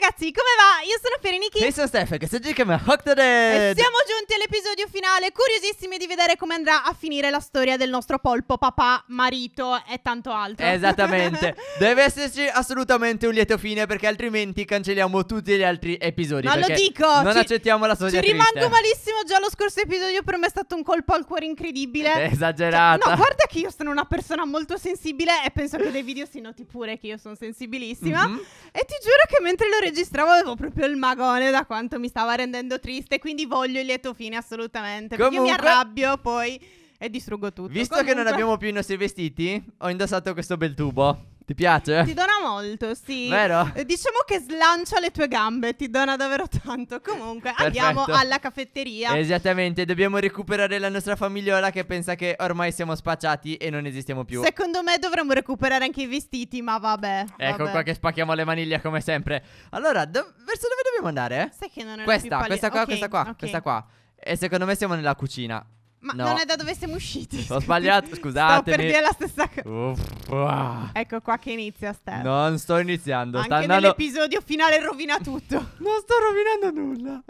ragazzi, come va? Io sono Fereniki. E sono Stefan, che oggi come Hooked E siamo giunti all'episodio finale, curiosissimi di vedere come andrà a finire la storia del nostro polpo papà, marito e tanto altro. Esattamente. Deve esserci assolutamente un lieto fine perché altrimenti cancelliamo tutti gli altri episodi. Ma lo dico! Non ci, accettiamo la storia Ci triste. rimango malissimo già lo scorso episodio, per me è stato un colpo al cuore incredibile. Eh, Esagerato. Cioè, no, guarda che io sono una persona molto sensibile e penso che dei video si noti pure che io sono sensibilissima. Mm-hmm. E ti giuro che mentre lo registravo avevo proprio il magone da quanto mi stava rendendo triste, quindi voglio il lieto fine assolutamente. Comunque... Perché mi arrabbio poi e distruggo tutto. Visto Comunque... che non abbiamo più i nostri vestiti, ho indossato questo bel tubo. Ti piace? Ti dona molto, sì. Vero? Eh, diciamo che slancia le tue gambe, ti dona davvero tanto. Comunque, Perfetto. andiamo alla caffetteria. Esattamente, dobbiamo recuperare la nostra famigliola che pensa che ormai siamo spacciati e non esistiamo più. Secondo me dovremmo recuperare anche i vestiti, ma vabbè. Ecco vabbè. qua che spacchiamo le maniglie come sempre. Allora, do- verso dove dobbiamo andare? Sai che non è questa, questa qua, okay, questa qua, okay. questa qua. E secondo me siamo nella cucina. Ma no. non è da dove siamo usciti. Ho sbagliato, scusate. Sto per dire la stessa cosa. Ah. Ecco qua che inizia Stella. Non sto iniziando. Anche sta andando... nell'episodio finale rovina tutto. non sto rovinando nulla.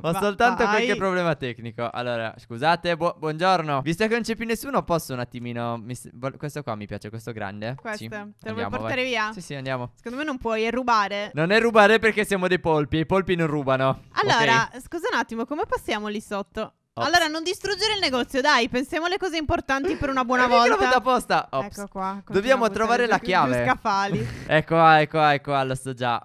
Ho Va soltanto vai. qualche problema tecnico. Allora, scusate, bu buongiorno. Visto che non c'è più nessuno, posso un attimino... Mi... Questo qua mi piace, questo grande. Questo. Sì. Te lo vuoi portare vai. via? Sì, sì, andiamo. Secondo me non puoi, è rubare. Non è rubare perché siamo dei polpi. I polpi non rubano. Allora, okay. scusa un attimo, come passiamo lì sotto? Ops. Allora, non distruggere il negozio, dai, pensiamo alle cose importanti per una buona volta. L'ho fatto apposta. Ops. Ecco qua. Dobbiamo trovare la chiave. Scaffali. ecco qua, ecco qua, ecco qua, ah, lo sto già.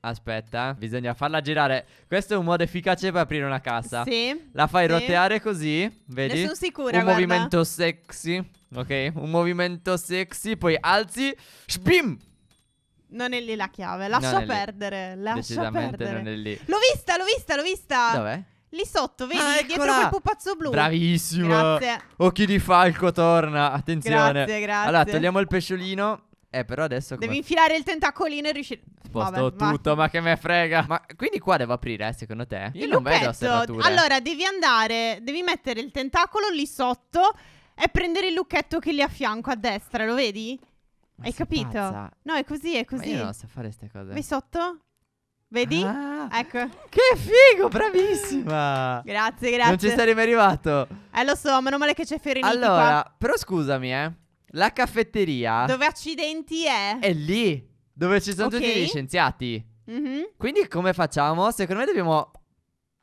Aspetta, eh, bisogna farla girare. Questo è un modo efficace per aprire una cassa. Sì. La fai sì. roteare così, vedi? Ne sono sicura, Un guarda. movimento sexy, ok? Un movimento sexy, poi alzi, spim! Non è lì la chiave, lascia perdere, lascia Decisamente perdere. non è lì. L'ho vista, l'ho vista, l'ho vista! Dov'è? Lì sotto, vedi? Ah, dietro quel pupazzo blu. Bravissimo. Grazie. Occhi di falco torna. Attenzione. Grazie, grazie. Allora, togliamo il pesciolino. Eh, però adesso. Come... Devi infilare il tentacolino e riuscire. Sposto Vabbè, tutto, ma che me frega. Ma quindi qua devo aprire, eh, secondo te? Io il non vedo serrature. Allora, devi andare. Devi mettere il tentacolo lì sotto e prendere il lucchetto che lì a fianco a destra, lo vedi? Ma Hai capito? Pazza. No, è così, è così. Ma io non so fare queste cose. Vai sotto? Vedi? Ah, ecco. Che figo, bravissima. grazie, grazie. Non ci sarei mai arrivato. Eh, lo so, meno male che c'è Fiorini. Allora, qua. però scusami, eh. La caffetteria. Dove accidenti è? È lì. Dove ci sono okay. tutti gli scienziati. Mm -hmm. Quindi come facciamo? Secondo me dobbiamo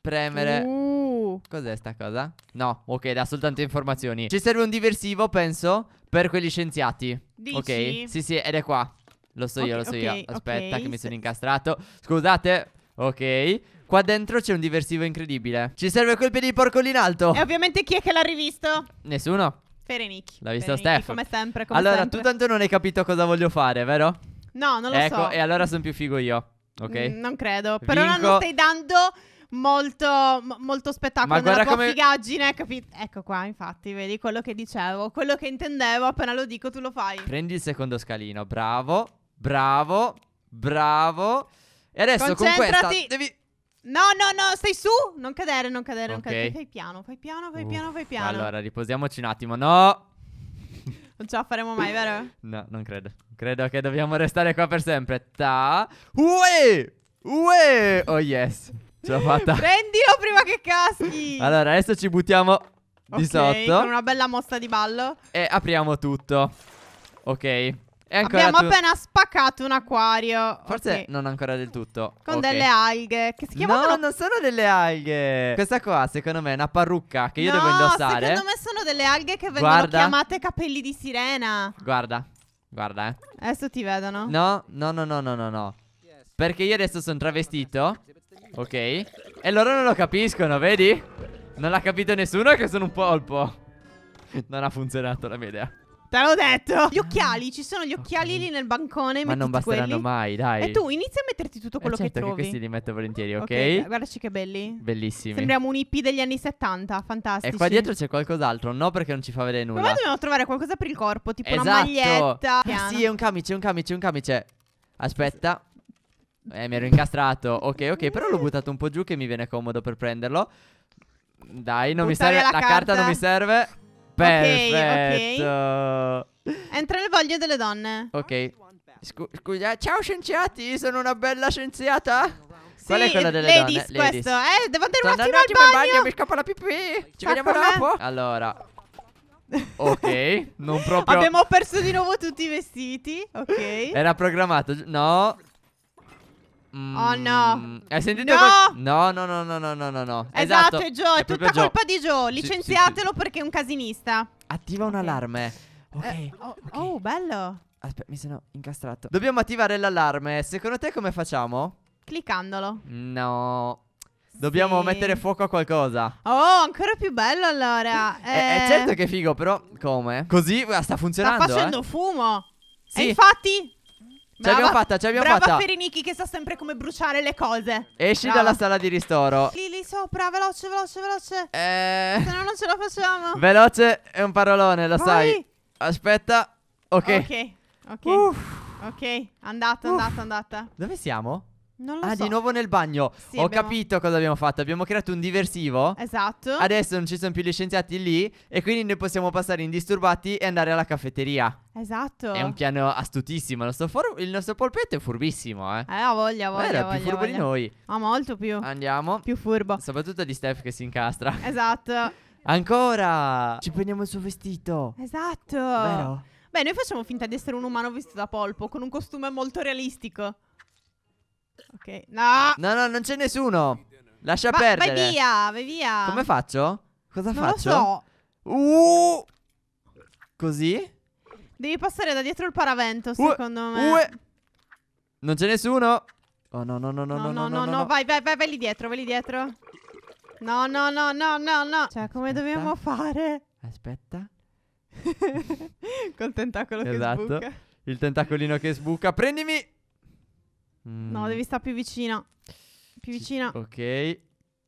premere. Uh. Cos'è sta cosa? No, ok, dà soltanto informazioni. Ci serve un diversivo, penso, per quegli scienziati. Dici? Ok. Sì, sì, ed è qua. Lo so okay, io, lo so okay, io. Aspetta, okay. che mi sono incastrato. Scusate. Ok. Qua dentro c'è un diversivo incredibile. Ci serve quel piede di porco lì in alto. E ovviamente chi è che l'ha rivisto? Nessuno. Ferenicchi. L'ha visto Ferenicchi, Steph. Come sempre, come allora, sempre. tu tanto non hai capito cosa voglio fare, vero? No, non lo ecco, so. Ecco, e allora sono più figo io. Ok? Mm, non credo. Però Vinco... non stai dando molto, molto spettacolo Ma nella tua come... figaggine, capito? Ecco qua, infatti, vedi quello che dicevo, quello che intendevo, appena lo dico tu lo fai. Prendi il secondo scalino, bravo. Bravo, bravo. E adesso con questa devi... No, no, no, stai su. Non cadere, non cadere, non cadere. Fai piano, fai piano, fai Uff, uh, piano, fai piano. Allora, riposiamoci un attimo. No. Non ce la faremo mai, vero? No, non credo. Credo che dobbiamo restare qua per sempre. Ta. Uè! Uè! Oh yes. Ce l'ho fatta. Prendilo prima che caschi. Allora, adesso ci buttiamo di okay, sotto. Con una bella mossa di ballo. E apriamo tutto. Ok. Abbiamo tu... appena spaccato un acquario. Forse okay. non ancora del tutto. Con okay. delle alghe. Che si chiamano. No, non sono delle alghe. Questa qua, secondo me, è una parrucca che io no, devo indossare. Secondo me sono delle alghe che vengono Guarda. chiamate capelli di sirena. Guarda. Guarda, eh. Adesso ti vedono. No, no, no, no, no, no. no. Perché io adesso sono travestito. Ok. E loro non lo capiscono, vedi? Non l'ha capito nessuno che sono un polpo. non ha funzionato la mia idea. Te l'ho detto. Gli occhiali, ci sono gli occhiali okay. lì nel bancone. Ma non basteranno quelli. mai, dai. E tu inizia a metterti tutto eh, quello eh certo che trovi. Certo che questi li metto volentieri, ok? okay guardaci che belli. Bellissimi. Sembriamo un hippie degli anni 70, fantastico. E qua dietro c'è qualcos'altro, no perché non ci fa vedere nulla. Ma dobbiamo trovare qualcosa per il corpo, tipo esatto. una maglietta. Eh Piano. Sì, è un camice, un camice, un camice. Aspetta. Eh, mi ero incastrato. Ok, ok, però l'ho buttato un po' giù che mi viene comodo per prenderlo. Dai, non Buttare mi serve la, la carta. carta non mi serve. Perfetto. Ok, ok. Entra nel voglio delle donne. Ok. Scu- scusa, ciao scienziati, sono una bella scienziata. Sì, Qual è quella delle ladies, donne? Ladies. questo. Eh, devo andare Sto un attimo, attimo al bagno. bagno. Mi scappa la pipì. Ci Sacco vediamo dopo. Allora. Ok, non proprio. Abbiamo perso di nuovo tutti i vestiti. Ok. Era programmato. No, Mm, oh no. Hai sentito? No! no, no, no, no, no, no, no. Esatto, esatto è Joe, è, è tutta Joe. colpa di Joe. Licenziatelo sì, sì, perché è un casinista. Attiva okay. allarme. Eh, okay. Uh, oh, okay. Oh, oh, bello. Aspetta, mi sono incastrato. Dobbiamo attivare l'allarme. Secondo te come facciamo? Cliccandolo. No. Dobbiamo sì. mettere fuoco a qualcosa. Oh, ancora più bello allora. eh, eh, certo che è figo, però come? Così ah, sta funzionando. Sta facendo eh? fumo. Sì. E infatti Ce l'abbiamo fatta, ce l'abbiamo brava fatta. Brava Ferinichi che sa sempre come bruciare le cose. Esci brava. dalla sala di ristoro. Lì, lì sopra, veloce, veloce, veloce. Eh... Se no non ce la facciamo. Veloce è un parolone, lo Vai. sai. Aspetta. Ok. Ok. Ok. Uff. Ok, andata, andata, andata. Dove siamo? Non lo ah, so. di nuovo nel bagno. Sì, Ho abbiamo... capito cosa abbiamo fatto. Abbiamo creato un diversivo. Esatto. Adesso non ci sono più gli scienziati lì. E quindi noi possiamo passare indisturbati e andare alla caffetteria. Esatto. È un piano astutissimo. Il nostro, for- il nostro polpetto è furbissimo, eh. Eh, ha voglia, voglia. Era voglia, più furbo voglia. di noi. Ah, molto più. Andiamo. Più furbo. Soprattutto di Steph che si incastra. Esatto. Ancora. Ci prendiamo il suo vestito. Esatto. Vero? Beh, noi facciamo finta di essere un umano vestito da polpo con un costume molto realistico. Ok. No. No, no, non c'è nessuno. Lascia Va, perdere. Vai via, vai via. Come faccio? Cosa non faccio? Non lo so. Uh. Così? Devi passare da dietro il paravento, uh. secondo me. Uh. Non c'è nessuno. Oh no, no, no, no, no, no, no, no, no, no. Vai, vai, vai, vai lì dietro, vai lì dietro. No, no, no, no, no, no. Cioè, come Aspetta. dobbiamo fare? Aspetta. Col tentacolo esatto. che sbuca. Il tentacolino che sbuca. Prendimi Mm. No, devi mm. stare più vicino. Più vicino. Ok.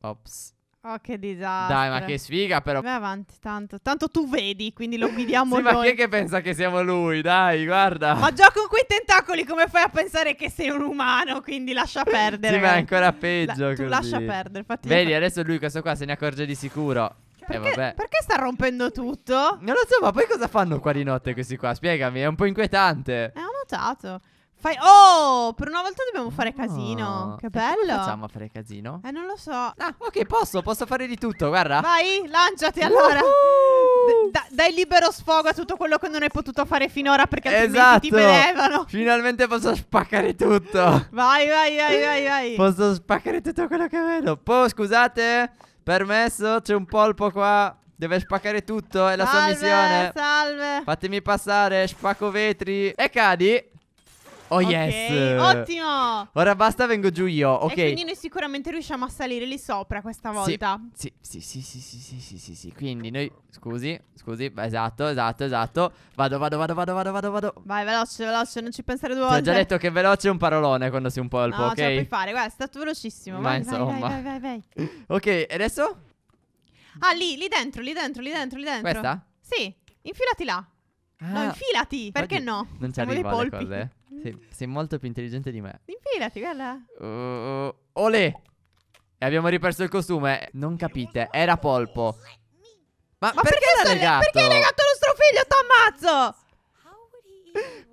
Ops. Oh, che disastro. Dai, ma che sfiga però. Vai avanti tanto. Tanto tu vedi, quindi lo guidiamo sì, noi. ma chi è che pensa che siamo lui? Dai, guarda. Ma già con quei tentacoli come fai a pensare che sei un umano? Quindi lascia perdere. sì, ma è ancora peggio La- Tu così. lascia perdere, infatti. Vedi, adesso lui questo qua se ne accorge di sicuro. Eh, perché, eh, perché, sta rompendo tutto? Non lo so, ma poi cosa fanno qua di notte questi qua? Spiegami, è un po' inquietante. Eh, ho notato. Fai... Oh, per una volta dobbiamo fare casino. Oh, che bello. Come facciamo a fare casino? Eh, non lo so. Ah, ok, posso, posso fare di tutto, guarda. Vai, lanciati allora. D- dai libero sfogo a tutto quello che non hai potuto fare finora perché altrimenti esatto. ti vedevano. Finalmente posso spaccare tutto. Vai, vai, vai, vai, vai. Posso spaccare tutto quello che vedo. Poi, scusate, permesso, c'è un polpo qua. Deve spaccare tutto, è la salve, sua missione. Salve. Fatemi passare, spacco vetri. E cadi. Oh okay, yes. Ottimo. Ora basta, vengo giù io. Ok. E quindi noi sicuramente riusciamo a salire lì sopra questa volta. Sì, sì, sì, sì, sì, sì, sì, sì, sì. Quindi noi scusi, scusi, esatto, esatto, esatto. Vado, vado, vado, vado, vado, vado, vado. Vai, veloce, veloce, non ci pensare due volte. Ti ho già detto che veloce è un parolone quando sei un po' al po', no, ok? ce la puoi fare. Guarda, è stato velocissimo. Vai, vai, vai, vai, vai, vai. ok, adesso? Ah, lì, lì dentro, lì dentro, lì dentro, lì dentro. Questa? Sì, infilati là. No, ah. infilati, perché no? Non ci Siamo dei arrivo alle cose. Eh. Sei, sei molto più intelligente di me. Infilati, guarda. Uh, olè! E abbiamo riperso il costume. Non capite, era polpo. Ma, Ma perché, l'ha sono- legato? Perché hai legato nostro figlio, t'ammazzo!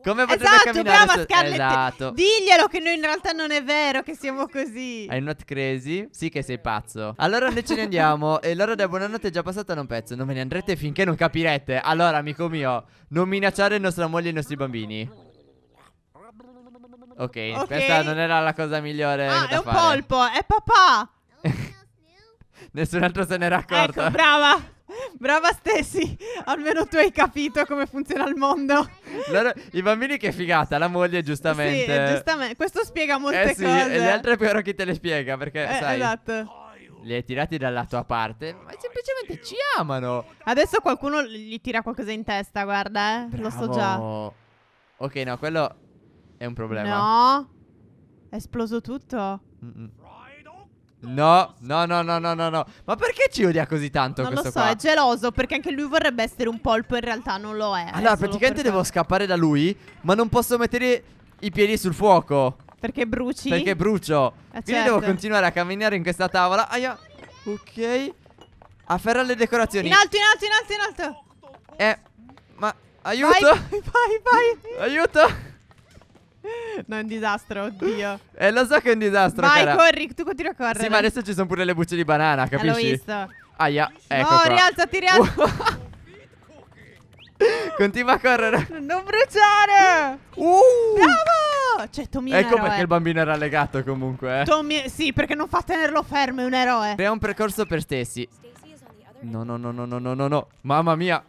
Come potrebbe esatto, camminare? Brava, so- Scarlett. Esatto. Diglielo che noi in realtà non è vero che siamo così. I'm not crazy. Sì che sei pazzo. Allora noi ce ne andiamo e l'ora della buonanotte è già passata da un pezzo. Non ve ne andrete finché non capirete. Allora, amico mio, non minacciare nostra moglie e i nostri bambini. Ok, questa non era la cosa migliore. Ah, è un fare. polpo, è papà. Nessun altro se n'era accorto. Ecco, brava. Brava Stessi, almeno tu hai capito come funziona il mondo. No, I bambini che figata, la moglie giustamente. Sì, giustamente. Questo spiega molte eh sì, cose. E le altre però chi te le spiega perché eh, sai. Esatto. Li hai tirati dalla tua parte, ma semplicemente ci amano. Adesso qualcuno gli tira qualcosa in testa, guarda, eh. Bravo. Lo so già. Ok, no, quello è un problema. No. È esploso tutto. Mm-mm. No, no, no, no, no, no, no. Ma perché ci odia così tanto non questo lo so, qua? è geloso perché anche lui vorrebbe essere un polpo in realtà non lo è. Eh, allora, praticamente devo scappare da lui, ma non posso mettere i piedi sul fuoco. Perché bruci? Perché brucio. Eh, Quindi certo. devo continuare a camminare in questa tavola. Aia. Ok. Afferra le decorazioni. In alto, in alto, in alto, in alto. Eh, ma aiuto. Vai, vai, vai. aiuto. No, è un disastro, oddio. Eh, lo so che è un disastro, Vai, cara. corri, tu continui a correre. Sì, ma adesso ci sono pure le bucce di banana, eh, capisci? L'ho visto. Aia, ecco No, qua. rialzati, rialzati. Continua a correre. Non bruciare. Uh. Bravo. Cioè, Tommy è Ecco perché il bambino era legato comunque. Eh. Tommy, sì, perché non fa tenerlo fermo, è un eroe. Crea un percorso per stessi. No, no, no, no, no, no, no, no. Mamma mia.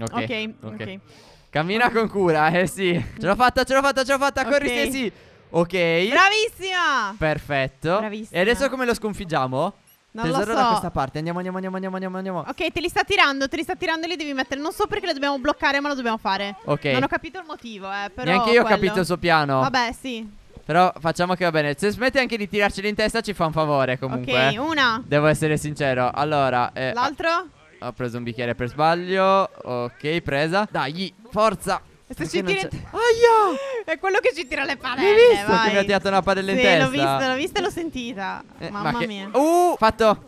Ok, ok. okay. okay. Cammina con cura, eh sì. Ce l'ho fatta, ce l'ho fatta, ce l'ho fatta. Okay. Corri, sì Ok. Bravissima. Perfetto. Bravissima. E adesso come lo sconfiggiamo? Non Tesoro lo so. da questa parte. Andiamo, andiamo, andiamo, andiamo, andiamo, andiamo. Ok, te li sta tirando, te li sta tirando e li devi mettere. Non so perché le dobbiamo bloccare, ma lo dobbiamo fare. Ok. Non ho capito il motivo, eh. Però Neanche io quello. ho capito il suo piano. Vabbè, sì. Però facciamo che va bene. Se smette anche di tirarceli in testa, ci fa un favore comunque. Ok, eh. una. Devo essere sincero. Allora, eh, l'altro? Ho preso un bicchiere per sbaglio. Ok, presa. Dai. Forza. Sta ci tira... Aia! È quello che ci tira le palle. Hai visto vai. che mi ha tirato una padella sì, testa? l'ho vista, l'ho vista e l'ho sentita. Eh, Mamma ma che... mia. Uh, fatto.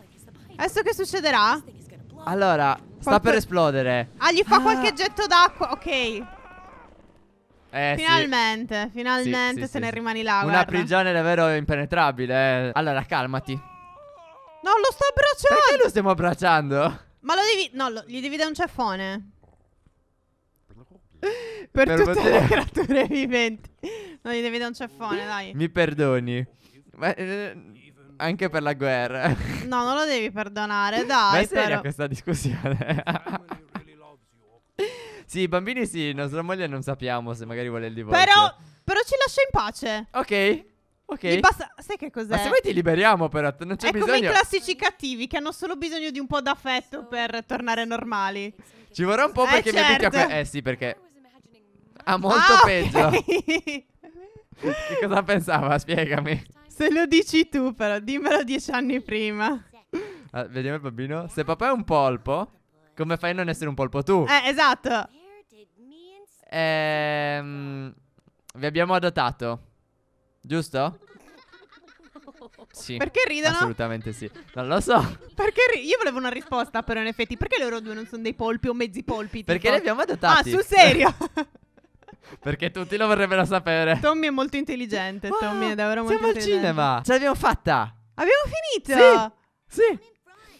Adesso che succederà? Allora, Qualcun... sta per esplodere. Ah, gli fa ah. qualche getto d'acqua. Ok. Eh, finalmente, sì. finalmente sì, se ne rimani là. Una guarda. prigione davvero impenetrabile. Eh. Allora, calmati. No, lo sto abbracciando. Perché lo stiamo abbracciando? Ma lo devi. No, lo... gli devi dare un ceffone per, per tutte poter... le creature viventi. Non gli devi dare un ceffone, dai. Mi perdoni. Ma, eh, anche per la guerra. No, non lo devi perdonare, dai. Ma è seria però. questa discussione. sì, i bambini sì, nostra moglie non sappiamo se magari vuole il divorzio. Però, però ci lascia in pace. Ok. Ok. Basta... Sai che cos'è? Ma se vuoi ti liberiamo però, non c'è è bisogno. È come i classici cattivi che hanno solo bisogno di un po' d'affetto per tornare normali. Ci vorrà un po' eh, perché eh, certo. mi abiti a... Que- eh sì, perché Ah, molto ah, peggio. Okay. che cosa pensava? Spiegami. Se lo dici tu, però, dimmelo dieci anni prima. Ah, vediamo il bambino. Se papà è un polpo, come fai a non essere un polpo tu? Eh, esatto. Ehm, vi abbiamo adottato, giusto? Sì. Perché ridono? Assolutamente sì. Non lo so. Perché ri- io volevo una risposta, però in effetti, perché loro due non sono dei polpi o mezzi polpi? Tipo? Perché li abbiamo adottati. Ah, sul serio? Perché tutti lo vorrebbero sapere. Tommy è molto intelligente. Wow, Tommy è davvero molto siamo intelligente. Siamo al cinema. Ce l'abbiamo fatta. Abbiamo finito. Sì. sì.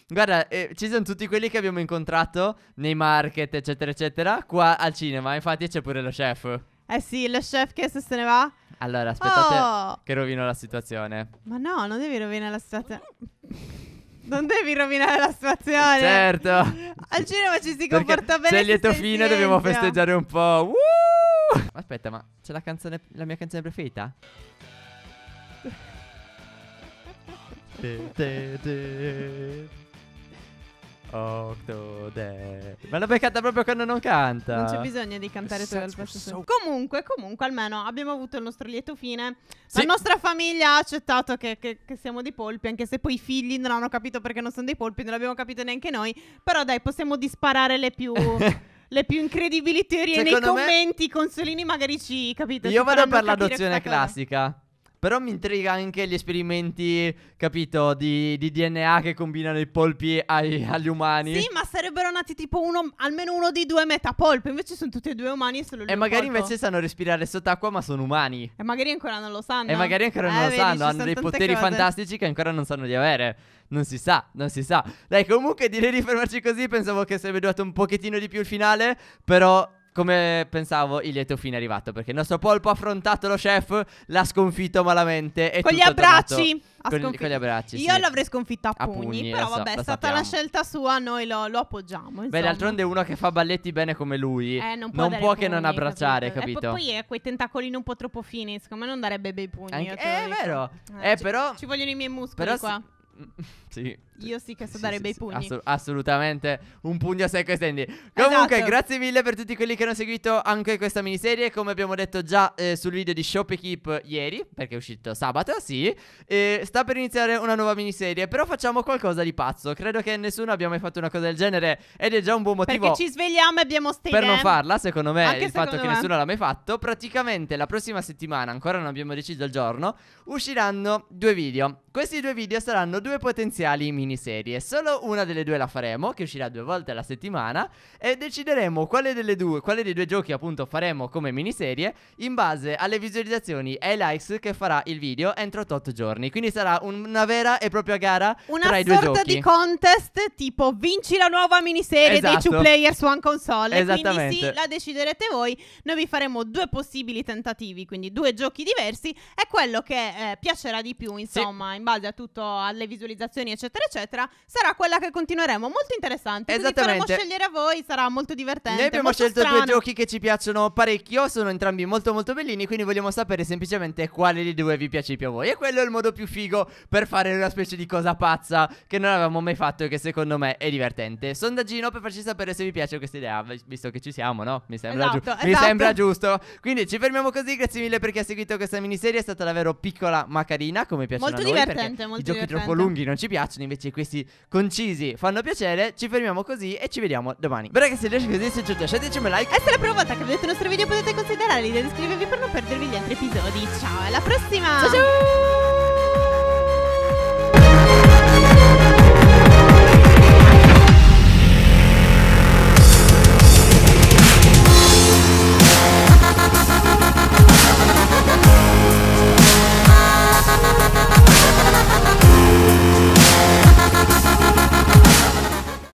Guarda, eh, ci sono tutti quelli che abbiamo incontrato nei market, eccetera, eccetera, qua al cinema. Infatti c'è pure lo chef. Eh sì, lo chef che se, se ne va. Allora, aspettate oh. che rovino la situazione. Ma no, non devi rovinare la situazione. Non devi rovinare la situazione. Certo. Al cinema ci si comporta Perché bene. C'è il lieto fine, dobbiamo festeggiare un po'. Woo! Aspetta, ma c'è la canzone, la mia canzone preferita? Octode. Ma l'ho beccata proprio quando non canta. Non c'è bisogno di cantare tu al posto Comunque, comunque, almeno abbiamo avuto il nostro lieto fine. Sì. La nostra famiglia ha accettato che, che, che, siamo dei polpi, anche se poi i figli non hanno capito perché non sono dei polpi, non l'abbiamo capito neanche noi. Però dai, possiamo disparare le più... le più incredibili teorie Secondo nei commenti. Me... Consolini magari ci capite. Io vado per l'adozione classica. Però mi intriga anche gli esperimenti, capito, di, di DNA che combinano i polpi ai, agli umani. Sì, ma sarebbero nati tipo uno, almeno uno di due metapolpi. Invece sono tutti e due umani e solo lui. E magari polpo. invece sanno respirare sott'acqua, ma sono umani. E magari ancora non lo sanno. E magari ancora non eh, lo vedi, sanno. Hanno dei poteri cose. fantastici che ancora non sanno di avere. Non si sa, non si sa. Dai, comunque direi di fermarci così. Pensavo che sarebbe durato un pochettino di più il finale. Però come pensavo, il lieto fine è arrivato perché il nostro polpo ha affrontato lo chef, l'ha sconfitto malamente e con gli abbracci. Con, con, gli abbracci. Io sì. l'avrei sconfitto a, a pugni, pugni, però vabbè, è stata la scelta sua, noi lo, lo appoggiamo. Insomma. Beh, d'altronde uno che fa balletti bene come lui eh, non può, non può pugni, che non abbracciare, capito? capito? E poi è quei tentacolini un po' troppo fini, secondo me non darebbe bei pugni. Anche, eh, è vero. Eh, eh, però... Ci, ci vogliono i miei muscoli però qua. Sì. Io sì che so sì, dare sì, bei pugni. Assu- assolutamente un pugno a secco e stendi. Comunque, esatto. grazie mille per tutti quelli che hanno seguito anche questa miniserie. Come abbiamo detto già eh, sul video di Shop Keep ieri, perché è uscito sabato, sì. Eh, sta per iniziare una nuova miniserie. Però facciamo qualcosa di pazzo. Credo che nessuno abbia mai fatto una cosa del genere. Ed è già un buon motivo. Perché ci svegliamo e abbiamo ste Per non farla, secondo me, anche il secondo fatto me. che nessuno l'ha mai fatto. Praticamente la prossima settimana, ancora non abbiamo deciso il giorno, usciranno due video. Questi due video saranno due potenziali miniserie. Solo una delle due la faremo, che uscirà due volte alla settimana, e decideremo quale, due, quale dei due giochi appunto faremo come miniserie in base alle visualizzazioni e ai likes che farà il video entro 8 giorni. Quindi sarà un, una vera e propria gara una tra i due giochi. Una sorta di contest tipo vinci la nuova miniserie esatto. dei 2 player su one console. Esattamente. Quindi sì, la deciderete voi. Noi vi faremo due possibili tentativi, quindi due giochi diversi. È quello che eh, piacerà di più, insomma, sì. in base a tutto alle visualizzazioni, eccetera, eccetera, sarà quella che continueremo. Molto interessante. Esattamente. Quindi scegliere a voi, sarà molto divertente. Noi abbiamo scelto strano. due giochi che ci piacciono parecchio, sono entrambi molto molto bellini, quindi vogliamo sapere semplicemente quale di due vi piace più a voi. E quello è il modo più figo per fare una specie di cosa pazza che non avevamo mai fatto e che secondo me è divertente. Sondaggino per farci sapere se vi piace questa idea, visto che ci siamo, no? Mi sembra, esatto, giu- esatto. Mi esatto. sembra giusto. Quindi ci fermiamo così, grazie mille per chi ha seguito questa miniserie, è stata davvero piccola ma carina, come piace a noi. Divertente perché molto i giochi troppo lunghi non ci piacciono, invece questi concisi fanno piacere. Ci fermiamo così e ci vediamo domani. Beh ragazzi, se riesci così, se ci cioè, piace lasciateci un like. E se è la prima volta che vedete il nostro video potete considerare l'idea di iscrivervi per non perdervi gli altri episodi. Ciao, alla prossima! Ciao ciao!